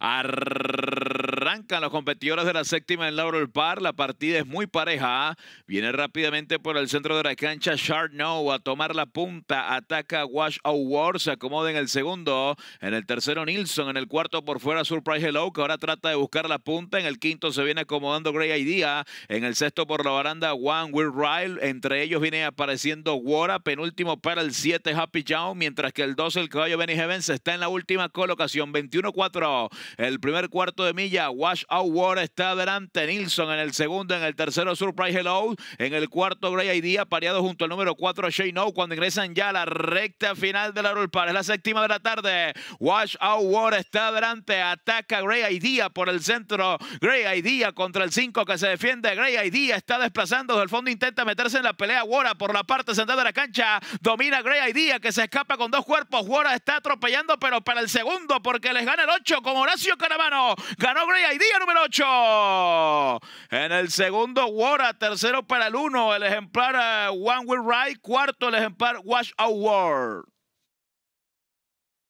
Arr- los competidores de la séptima en Laurel Park. La partida es muy pareja. ¿ah? Viene rápidamente por el centro de la cancha no a tomar la punta. Ataca Wash Award. Se acomoda en el segundo. En el tercero Nilsson. En el cuarto por fuera Surprise Hello que ahora trata de buscar la punta. En el quinto se viene acomodando Grey Idea. En el sexto por la baranda One Will Ryle. Entre ellos viene apareciendo Wara. Penúltimo para el 7 Happy John... Mientras que el 12 el caballo Benny Heavens está en la última colocación. 21-4. El primer cuarto de milla. Wash Out está adelante, Nilsson en el segundo, en el tercero Surprise Hello, en el cuarto Grey Idea, pareado junto al número 4 Shane No, cuando ingresan ya a la recta final de la Rulpar. Es la séptima de la tarde. Wash Out está adelante, ataca Grey Idea por el centro. Grey Idea contra el 5 que se defiende. Grey Idea está desplazando del fondo, intenta meterse en la pelea. Wara por la parte central de la cancha, domina Grey Idea que se escapa con dos cuerpos. Wara está atropellando, pero para el segundo porque les gana el 8 con Horacio Caravano. Ganó Grey día número 8. En el segundo, Wara. Tercero para el uno, el ejemplar eh, One Will Ride. Cuarto, el ejemplar Wash Award.